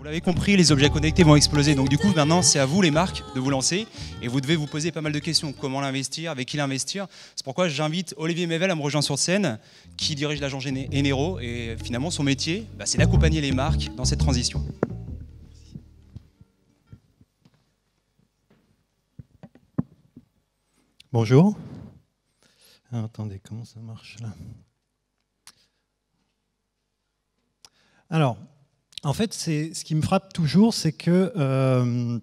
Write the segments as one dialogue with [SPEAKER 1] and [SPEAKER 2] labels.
[SPEAKER 1] Vous l'avez compris, les objets connectés vont exploser. Donc du coup, maintenant, c'est à vous, les marques, de vous lancer. Et vous devez vous poser pas mal de questions. Comment l'investir Avec qui l'investir C'est pourquoi j'invite Olivier Mével à me rejoindre sur scène, qui dirige l'agent Enero. Et finalement, son métier, bah, c'est d'accompagner les marques dans cette transition. Bonjour. Ah, attendez, comment ça marche là Alors, en fait, ce qui me frappe toujours, c'est que euh,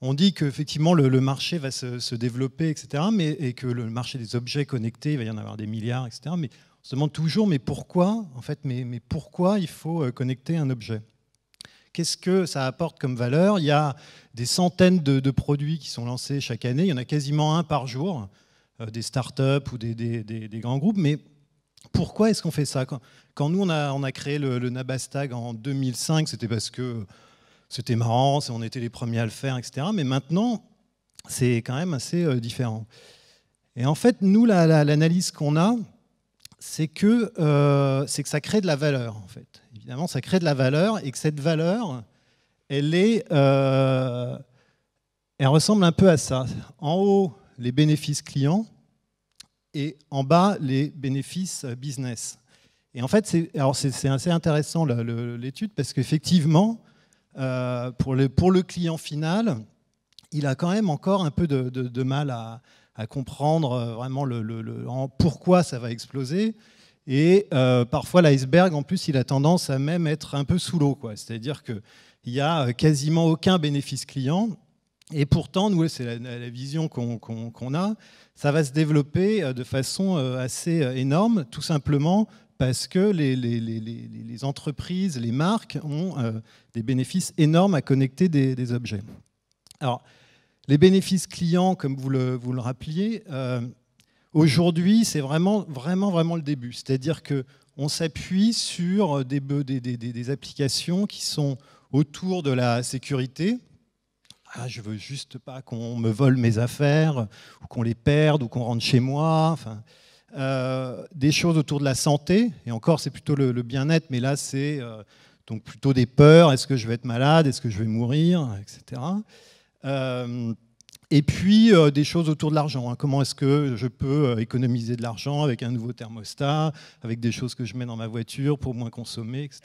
[SPEAKER 1] on dit qu'effectivement le, le, marché va se, développer, etc., mais, et que le marché des objets connectés, il va y en avoir des milliards, etc. Mais on se demande toujours, mais pourquoi, en fait, mais, pourquoi il faut euh, connecter un objet Qu'est-ce que ça apporte comme valeur Il y a des centaines de, produits qui sont lancés chaque année. Il y en a quasiment un par jour, euh, des startups ou des, des grands groupes, mais pourquoi est-ce qu'on fait ça quand, nous, on a, créé le, Nabastag en 2005, c'était parce que c'était marrant, on était les premiers à le faire, etc. Mais maintenant, c'est quand même assez euh, différent. Et en fait, nous, l'analyse qu'on a, euh, c'est que, ça crée de la valeur, en fait. Évidemment, ça crée de la valeur et que cette valeur, elle euh, ressemble un peu à ça. En haut, les bénéfices clients, et en bas les bénéfices business. Et en fait, c'est assez intéressant l'étude parce qu'effectivement, euh, pour, le, pour le client final, il a quand même encore un peu de, mal à, comprendre euh, vraiment le, pourquoi ça va exploser. Et euh, parfois, l'iceberg, en plus, il a tendance à même être un peu sous l'eau. C'est-à-dire qu'il n'y a quasiment aucun bénéfice client. Et pourtant, nous, c'est la, vision qu'on a, ça va se développer euh, de façon euh, assez euh, énorme, tout simplement parce que les, entreprises, les marques ont des bénéfices énormes à connecter des, objets. Alors, les bénéfices clients, comme vous le, vous rappeliez, aujourd'hui, c'est vraiment, vraiment, vraiment le début. C'est-à-dire qu'on s'appuie sur des applications qui sont autour de la sécurité, ah, je veux juste pas qu'on me vole mes affaires, ou qu'on les perde, ou qu'on rentre chez moi. Enfin, euh, des choses autour de la santé, et encore c'est plutôt le, bien-être, mais là c'est euh, donc plutôt des peurs, est-ce que je vais être malade, est-ce que je vais mourir, etc. Euh, et puis des choses autour de l'argent, hein. comment est-ce que je peux économiser de l'argent avec un nouveau thermostat, avec des choses que je mets dans ma voiture pour moins consommer, etc.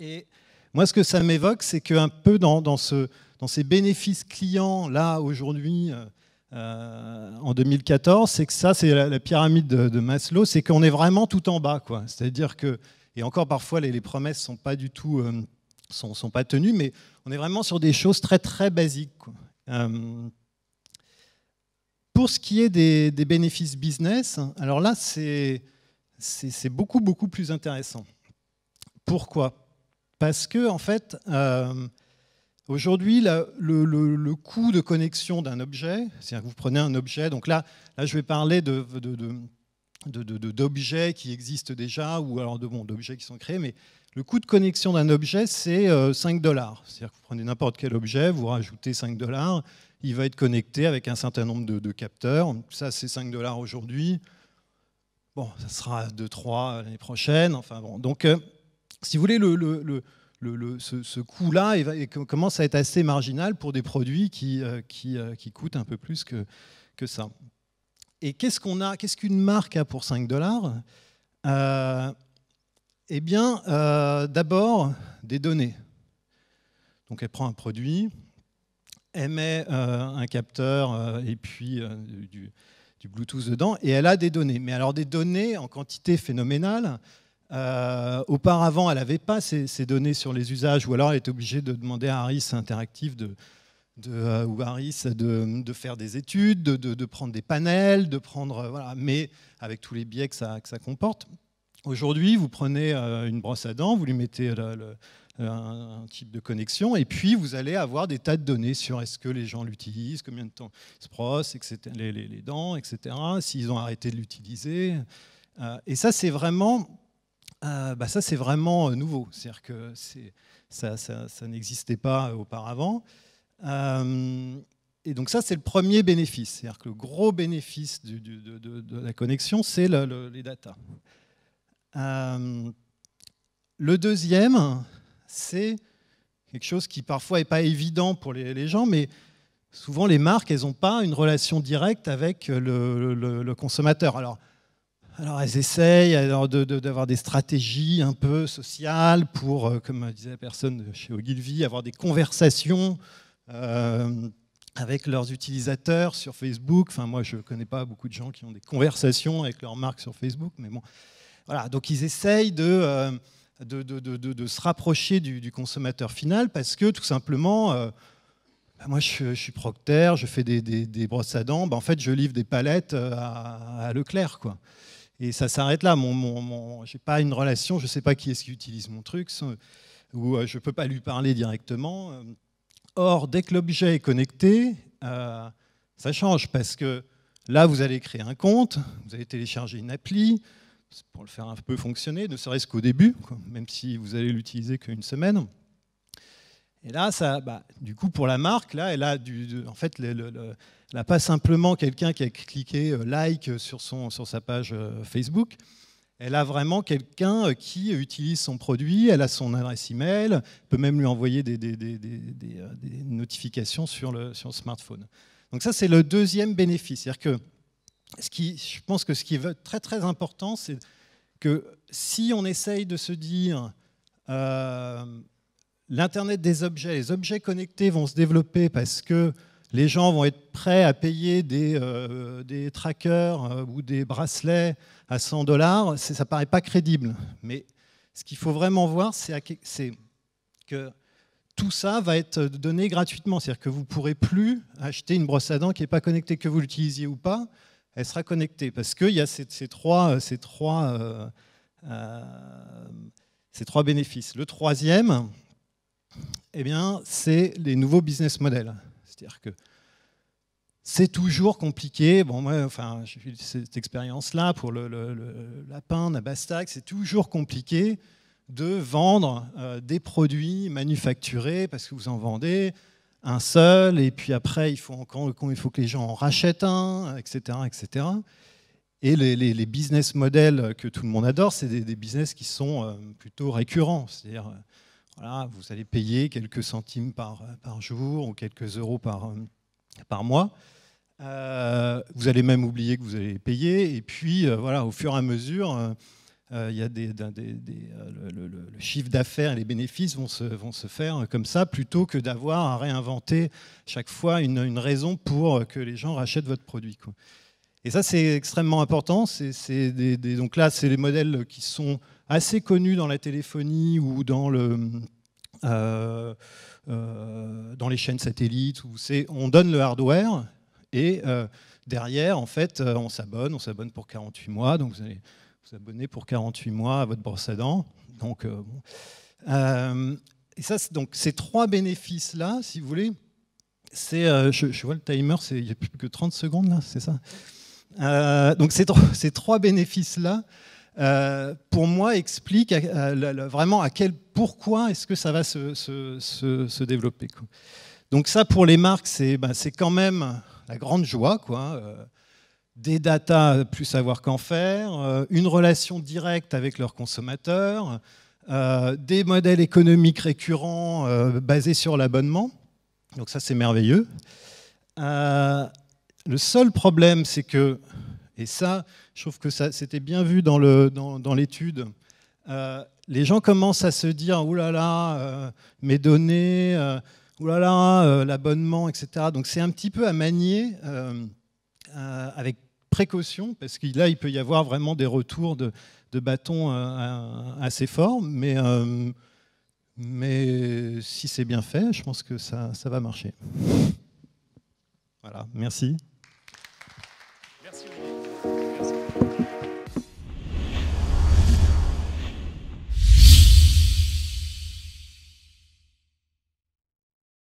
[SPEAKER 1] Et moi, ce que ça m'évoque, c'est qu'un peu dans, ces bénéfices clients, là, aujourd'hui, euh, euh, en 2014, c'est que ça, c'est la, pyramide de, Maslow, c'est qu'on est vraiment tout en bas. C'est-à-dire que, et encore parfois, les, promesses ne sont pas du tout euh, sont, pas tenues, mais on est vraiment sur des choses très, très basiques. pour ce qui est des, des bénéfices business, alors là, c'est beaucoup, beaucoup plus intéressant. Pourquoi parce que, en fait, euh, aujourd'hui, le, coût de connexion d'un objet, c'est-à-dire que vous prenez un objet, donc là, là je vais parler de, d'objets qui existent déjà, ou alors de, bon, d'objets qui sont créés, mais le coût de connexion d'un objet, c'est 5 euh, dollars. C'est-à-dire que vous prenez n'importe quel objet, vous rajoutez 5 dollars, il va être connecté avec un certain nombre de, capteurs. Ça, c'est 5 dollars aujourd'hui. Bon, ça sera 2-3 l'année prochaine. Enfin bon, donc... Euh, si vous voulez, ce, coût-là commence à être assez marginal pour des produits qui, euh, euh, coûtent un peu plus que, ça. Et qu'est-ce qu'on a Qu'est-ce qu'une marque a pour 5 dollars euh, Eh bien, d'abord, des données. Donc, elle prend un produit, elle met un capteur et puis du, Bluetooth dedans, et elle a des données. Mais alors, des données en quantité phénoménale. Euh, auparavant, elle n'avait pas ces, données sur les usages, ou alors elle était obligée de demander à Harris Interactive de, de euh, ou Harris de, faire des études, de, prendre des panels, de prendre, euh, voilà, mais avec tous les biais que ça, que ça comporte. Aujourd'hui, vous prenez une brosse à dents, vous lui mettez un, type de connexion, et puis vous allez avoir des tas de données sur est-ce que les gens l'utilisent, combien de temps ils se brossent, les, dents, etc., s'ils ont arrêté de l'utiliser. et ça, c'est vraiment ah, bah ça c'est vraiment euh, nouveau, c'est-à-dire que ça, n'existait pas euh, auparavant. Euh, et donc ça c'est le premier bénéfice, c'est-à-dire que le gros bénéfice de, la connexion c'est les datas. le deuxième c'est quelque chose qui parfois n'est pas évident pour les, gens, mais souvent les marques elles n'ont pas une relation directe avec le, le consommateur. Alors alors elles essayent d'avoir des stratégies un peu sociales pour, euh, comme disait la personne chez Ogilvy, avoir des conversations euh, avec leurs utilisateurs sur Facebook. Enfin moi je ne connais pas beaucoup de gens qui ont des conversations avec leur marque sur Facebook, mais bon. Voilà, donc ils essayent de, euh, se rapprocher du, consommateur final parce que tout simplement... Bah, moi, je, suis procter, je fais des, des, brosses à dents. Bah, en fait, je livre des palettes à, à Leclerc. Quoi. Et ça s'arrête là. Mon, n'ai j'ai pas une relation, je ne sais pas qui est-ce qui utilise mon truc, ou euh, je ne peux pas lui parler directement. Euh, or, dès que l'objet est connecté, euh, ça change parce que là, vous allez créer un compte, vous allez télécharger une appli pour le faire un peu fonctionner, ne serait-ce qu'au début, même si vous allez l'utiliser qu'une semaine. Et là, ça, bah, du coup, pour la marque, là, elle a du, en fait, n'a pas simplement quelqu'un qui a cliqué euh, like sur, son, sur sa page euh, Facebook. Elle a vraiment quelqu'un euh, qui utilise son produit, elle a son adresse email, peut même lui envoyer des, des, des, notifications sur le, sur smartphone. Donc ça, c'est le deuxième bénéfice. C'est-à-dire que ce qui, je pense que ce qui est très très important, c'est que si on essaye de se dire, l'Internet des objets, les objets connectés vont se développer parce que les gens vont être prêts à payer des, euh, trackers euh, ou des bracelets à 100 dollars. Ça ne paraît pas crédible. Mais ce qu'il faut vraiment voir, c'est que tout ça va être donné gratuitement. C'est-à-dire que vous ne pourrez plus acheter une brosse à dents qui n'est pas connectée, que vous l'utilisiez ou pas, elle sera connectée. Parce qu'il y a ces euh, trois bénéfices. Le troisième, eh bien, c'est les nouveaux business models. C'est-à-dire que c'est toujours compliqué. Bon, moi, enfin, j'ai eu cette expérience-là pour le, lapin le lapin, C'est toujours compliqué de vendre euh, des produits manufacturés parce que vous en vendez un seul, et puis après, il faut, encore, il faut que les gens en rachètent un, etc. etc. Et les, business models que tout le monde adore, c'est des, des, business qui sont euh, plutôt récurrents. Euh, voilà, vous allez payer quelques centimes par, par jour ou quelques euros par, par mois. Euh, vous allez même oublier que vous allez payer. Et puis, euh, voilà, au fur et à mesure, y le, chiffre d'affaires et les bénéfices vont se, vont se faire comme ça, plutôt que d'avoir à réinventer chaque fois une, raison pour que les gens rachètent votre produit. Et ça, c'est extrêmement important. donc là, c'est les modèles qui sont assez connu dans la téléphonie ou dans le... Euh, euh, dans les chaînes satellites, où on donne le hardware et euh, derrière, en fait, on s'abonne, on s'abonne pour 48 mois, donc vous allez vous abonner pour 48 mois à votre brosse à dents. Donc, et ça, donc ces trois bénéfices-là, si vous voulez, c'est, je, vois le timer, il n'y a plus que 30 secondes là, c'est ça. donc ces, trois, ces trois bénéfices-là, euh, pour moi, explique vraiment à quel, pourquoi est-ce que ça va se, développer. Donc ça, pour les marques, bah, c'est quand même la grande joie. Quoi. Euh, des data, plus savoir qu'en faire, euh, une relation directe avec leurs consommateurs, des modèles économiques récurrents basés sur l'abonnement. Donc ça, c'est merveilleux. le seul problème, c'est que et ça, je trouve que ça, c'était bien vu dans, l'étude. Euh, les gens commencent à se dire, Ouh là là, mes données, euh, oulala, euh, l'abonnement, etc. Donc c'est un petit peu à manier avec précaution, parce que là, il peut y avoir vraiment des retours de, de bâton assez forts, mais, mais si c'est bien fait, je pense que ça va marcher. Voilà, merci.